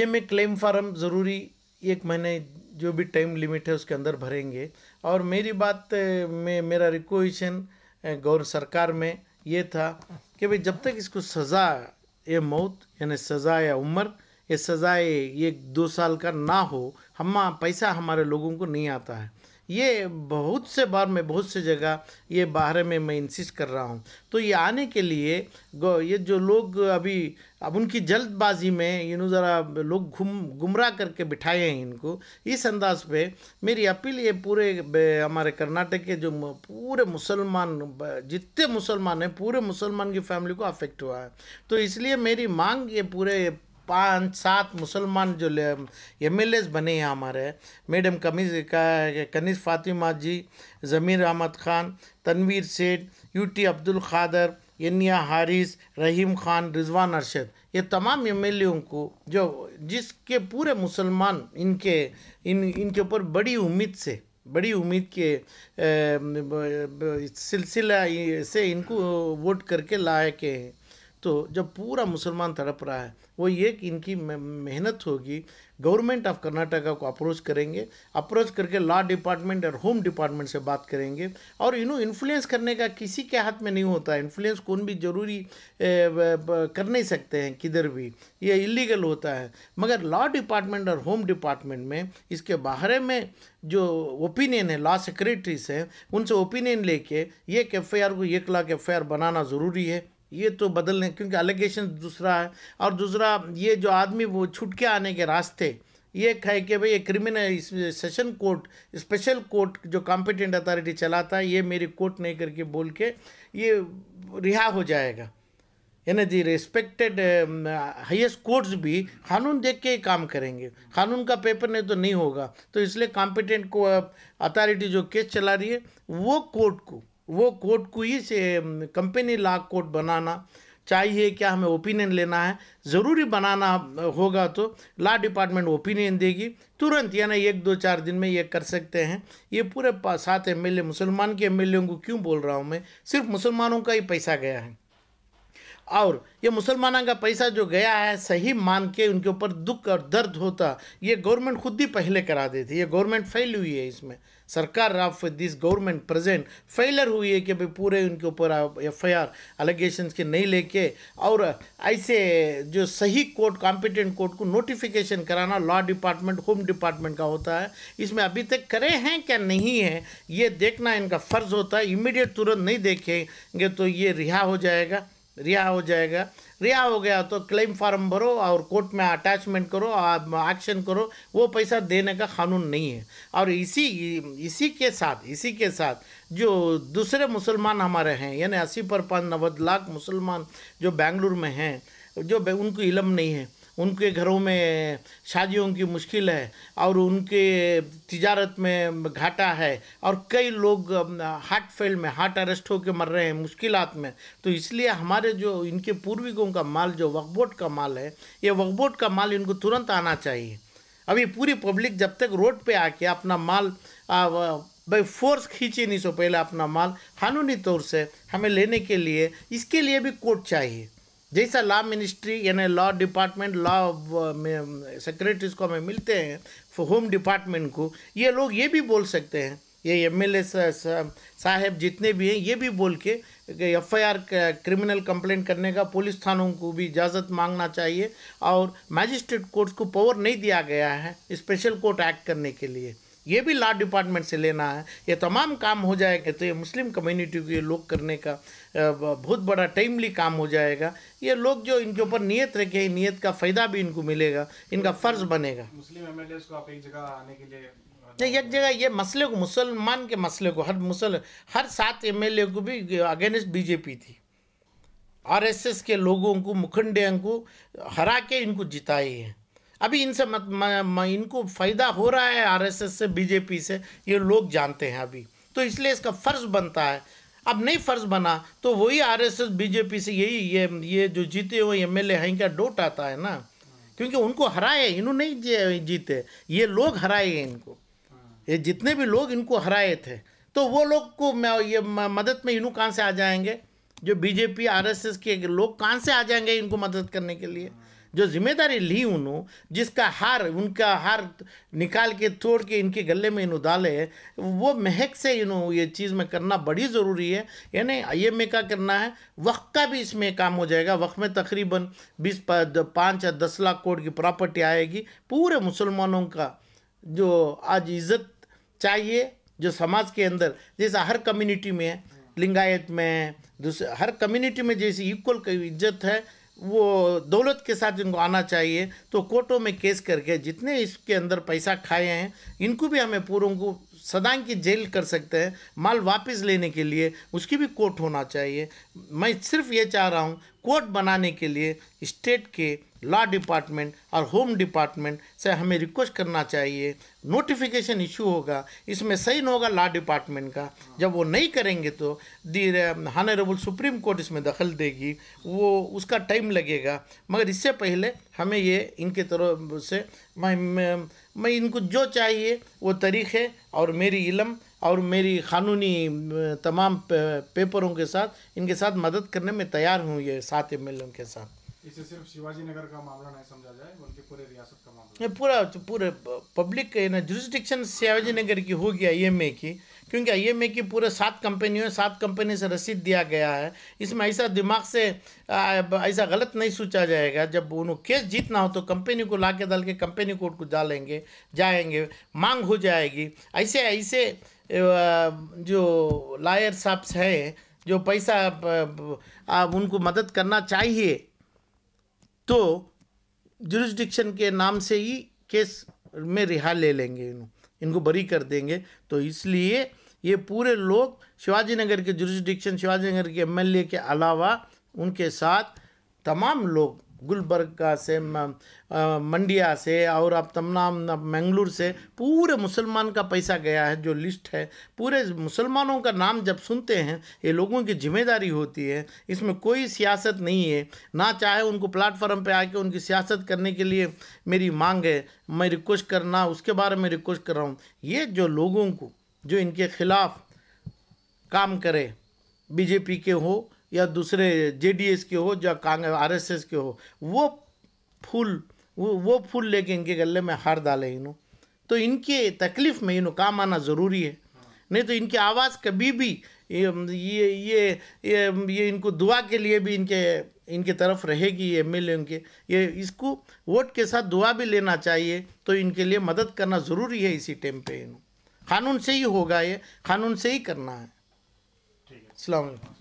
ये में claim farm ज़रूरी एक महीने जो भी टाइम लिमिट है उसके अंदर भरेंगे और मेरी बात में मेरा रिक्वेशन गौर सरकार में ये था कि भाई जब तक इसको सज़ा ये मौत यानी सज़ा या उम्र ये सज़ाए ये दो साल का ना हो हम पैसा हमारे लोगों को नहीं आता है ये बहुत से बार मैं बहुत से जगह ये बाहर में मैं इंसिस्ट कर रहा हूँ तो ये आने के लिए ये जो लोग अभी अब उनकी जल्दबाजी में यू नो ज़रा लोग घुम गुमराह करके बिठाए हैं इनको इस अंदाज पे मेरी अपील ये पूरे हमारे कर्नाटक के जो पूरे मुसलमान जितने मुसलमान हैं पूरे मुसलमान की फैमिली को अफेक्ट हुआ है तो इसलिए मेरी मांग ये पूरे पाँच सात मुसलमान जो एम एल बने हैं हमारे मैडम कमीज कनीस फातिमा जी ज़मीर अहमद खान तनवीर सेठ यू टी अब्दुल खादर यनिया हारिस रहीम खान रिजवान अरशद ये तमाम एम को जो जिसके पूरे मुसलमान इनके इन इनके ऊपर बड़ी उम्मीद से बड़ी उम्मीद के सिलसिला से इनको वोट करके लाए के हैं तो जब पूरा मुसलमान तड़प रहा है वो ये कि इनकी मेहनत होगी गवर्नमेंट ऑफ कर्नाटका को अप्रोच करेंगे अप्रोच करके लॉ डिपार्टमेंट और होम डिपार्टमेंट से बात करेंगे और इन्हों इन्फ्लुएंस करने का किसी के हाथ में नहीं होता इन्फ्लुएंस कौन भी ज़रूरी कर नहीं सकते हैं किधर भी ये इलीगल होता है मगर लॉ डिपार्टमेंट और होम डिपार्टमेंट में इसके बाहर में जो ओपिनियन है लॉ सेक्रेटरीज हैं उनसे ओपिनियन लेके एक एफ को एक लाख एफ बनाना ज़रूरी है ये तो बदलने क्योंकि एलिगेशन दूसरा है और दूसरा ये जो आदमी वो छुट के आने के रास्ते ये कहे कि भाई ये क्रिमिनल इस सेशन कोर्ट स्पेशल कोर्ट जो कॉम्पिटेंट अथॉरिटी चलाता है ये मेरी कोर्ट नहीं करके बोल के ये रिहा हो जाएगा यानी दी रिस्पेक्टेड हाईएस्ट कोर्ट्स भी कानून देख के ही काम करेंगे कानून का पेपर नहीं तो नहीं होगा तो इसलिए कॉम्पिटेंट को अथॉरिटी जो केस चला रही है वो कोर्ट को वो कोर्ट को ही से कंपनी ला कोर्ट बनाना चाहिए क्या हमें ओपिनियन लेना है ज़रूरी बनाना होगा तो ला डिपार्टमेंट ओपिनियन देगी तुरंत यानी एक दो चार दिन में ये कर सकते हैं ये पूरे सात एम एल मुसलमान के एम को क्यों बोल रहा हूँ मैं सिर्फ मुसलमानों का ही पैसा गया है और ये मुसलमानों का पैसा जो गया है सही मान के उनके ऊपर दुख और दर्द होता ये गवर्नमेंट खुद ही पहले करा देती ये गवर्नमेंट फेल हुई है इसमें सरकार of this government present failure हुई है कि भाई पूरे उनके ऊपर एफ आई आर एलिगेशन के नहीं लेके और ऐसे जो सही कोर्ट कॉम्पिटेंट कोर्ट को नोटिफिकेशन कराना लॉ डिपार्टमेंट होम डिपार्टमेंट का होता है इसमें अभी तक करे हैं क्या नहीं है ये देखना इनका फ़र्ज़ होता है इमीडिएट तुरंत नहीं देखेंगे तो ये रिहा हो जाएगा रिहा हो जाएगा रिहा हो गया तो क्लेम फार्म भरो और कोर्ट में अटैचमेंट करो एक्शन करो वो पैसा देने का कानून नहीं है और इसी इसी के साथ इसी के साथ जो दूसरे मुसलमान हमारे हैं यानी अस्सी पर पाँच नब्बे लाख मुसलमान जो बेंगलुरु में हैं जो उनको इलम नहीं है उनके घरों में शादियों की मुश्किल है और उनके तिजारत में घाटा है और कई लोग हार्ट फेल में हार्ट अरेस्ट होकर मर रहे हैं मुश्किलात में तो इसलिए हमारे जो इनके पूर्विकों का माल जो वकबोट का माल है ये वकबोट का माल इनको तुरंत आना चाहिए अभी पूरी पब्लिक जब तक रोड पे आके अपना माल भाई फोर्स खींचे नहीं सो पहले अपना माल कानूनी तौर से हमें लेने के लिए इसके लिए भी कोर्ट चाहिए जैसा लॉ मिनिस्ट्री यानी लॉ डिपार्टमेंट लॉ सेक्रेटरीज को हमें मिलते हैं होम डिपार्टमेंट को ये लोग ये भी बोल सकते हैं ये एम एल साहब जितने भी हैं ये भी बोल के F I R criminal complaint करने का पुलिस थानों को भी इजाज़त मांगना चाहिए और मैजिस्ट्रेट कोर्ट्स को पावर नहीं दिया गया है स्पेशल कोर्ट एक्ट करने के लिए ये भी लॉ डिपार्टमेंट से लेना है ये तमाम काम हो जाएगा तो ये मुस्लिम कम्युनिटी ये लोग करने का बहुत बड़ा टाइमली काम हो जाएगा ये लोग जो इनके ऊपर नियत रखे नियत का फ़ायदा भी इनको मिलेगा इनका फ़र्ज़ बनेगा मुस्लिम एम को आप एक जगह आने के लिए नहीं एक जगह ये मसले को मुसलमान के मसले को हर मुसल हर सात एम को भी अगेंस्ट बीजेपी थी आरएसएस के लोगों को मुखंडे को हरा के इनको जिताई है अभी इनसे मत म, म, इनको फ़ायदा हो रहा है आरएसएस से बीजेपी से ये लोग जानते हैं अभी तो इसलिए इसका फ़र्ज़ बनता है अब नहीं फ़र्ज़ बना तो वही आरएसएस बीजेपी से यही ये ये जो जीते हुए एम एल हैं इनका डोट आता है ना क्योंकि उनको हराए इन्होंने नहीं जीते ये लोग हराए इनको ये जितने भी लोग इनको हराए थे तो वो लोग को ये मदद में इनू कहाँ से आ जाएंगे जो बीजेपी आरएसएस के लोग कहाँ से आ जाएंगे इनको मदद करने के लिए जो जिम्मेदारी ली उन्होंने जिसका हार उनका हार निकाल के तोड़ के इनके गले में इन्हों डाले वो महक से इन्हों ये चीज़ में करना बड़ी ज़रूरी है यानी आई एम ए का करना है वक्त का भी इसमें काम हो जाएगा वक्त में तकरीबन बीस पाँच या दस लाख करोड़ की प्रॉपर्टी आएगी पूरे मुसलमानों का जो आज इज्जत चाहिए जो समाज के अंदर जैसा हर कम्युनिटी में लिंगायत में दूसरे हर कम्युनिटी में जैसी इक्वल इज्जत है वो दौलत के साथ इनको आना चाहिए तो कोर्टों में केस करके जितने इसके अंदर पैसा खाए हैं इनको भी हमें पूर्व को सदाएं की जेल कर सकते हैं माल वापस लेने के लिए उसकी भी कोर्ट होना चाहिए मैं सिर्फ ये चाह रहा हूँ कोर्ट बनाने के लिए स्टेट के लॉ डिपार्टमेंट और होम डिपार्टमेंट से हमें रिक्वेस्ट करना चाहिए नोटिफिकेशन इशू होगा इसमें सही होगा लॉ डिपार्टमेंट का जब वो नहीं करेंगे तो धीरे हानरेबल सुप्रीम कोर्ट इसमें दखल देगी वो उसका टाइम लगेगा मगर इससे पहले हमें ये इनके तरफ से मैं मैं इनको जो चाहिए वो तरीक़े और मेरी इलम और मेरी क़ानूनी तमाम पेपरों के साथ इनके साथ मदद करने में तैयार हूँ ये सात एम के साथ इसे सिर्फ शिवाजी नगर का मामला नहीं समझा जाए बल्कि पूरे रियासत का मामला पूरा तो पूरे पब्लिक ना शिवाजी नगर की होगी आई की क्योंकि आई की पूरे सात कंपनियों सात कंपनी से रसीद दिया गया है इसमें ऐसा दिमाग से ऐसा गलत नहीं सोचा जाएगा जब उन्होंने केस जीतना हो तो कंपनी को ला के डाल के कंपनी कोर्ट को डालेंगे जाएंगे मांग हो जाएगी ऐसे ऐसे जो लायर साहब हैं जो पैसा उनको मदद करना चाहिए तो जुरिस्डिक्शन के नाम से ही केस में रिहा ले लेंगे इन इनको बरी कर देंगे तो इसलिए ये पूरे लोग शिवाजी नगर के जुरिस्डिक्शन शिवाजी नगर के एमएलए के अलावा उनके साथ तमाम लोग गुलबर्गा से मंडिया से और अब तमाम मंगलूर से पूरे मुसलमान का पैसा गया है जो लिस्ट है पूरे मुसलमानों का नाम जब सुनते हैं ये लोगों की जिम्मेदारी होती है इसमें कोई सियासत नहीं है ना चाहे उनको प्लेटफार्म पे आके उनकी सियासत करने के लिए मेरी मांग है मैं रिक्वेस्ट करना उसके बारे में रिक्वेस्ट कर रहा हूँ ये जो लोगों को जो इनके खिलाफ काम करे बीजेपी के हो या दूसरे जेडीएस के हो या कांग्रेस आरएसएस के हो वो फूल वो वो फूल लेके इनके गले में हार डाले इन्हों तो इनके तकलीफ़ में इन्हों काम आना ज़रूरी है नहीं तो इनकी आवाज़ कभी भी ये ये ये ये, ये इनको दुआ के लिए भी इनके इनके तरफ रहेगी एम एल उनके ये इसको वोट के साथ दुआ भी लेना चाहिए तो इनके लिए मदद करना ज़रूरी है इसी टाइम पे इन्हों कानून से ही होगा ये कानून से ही करना है अलैक्म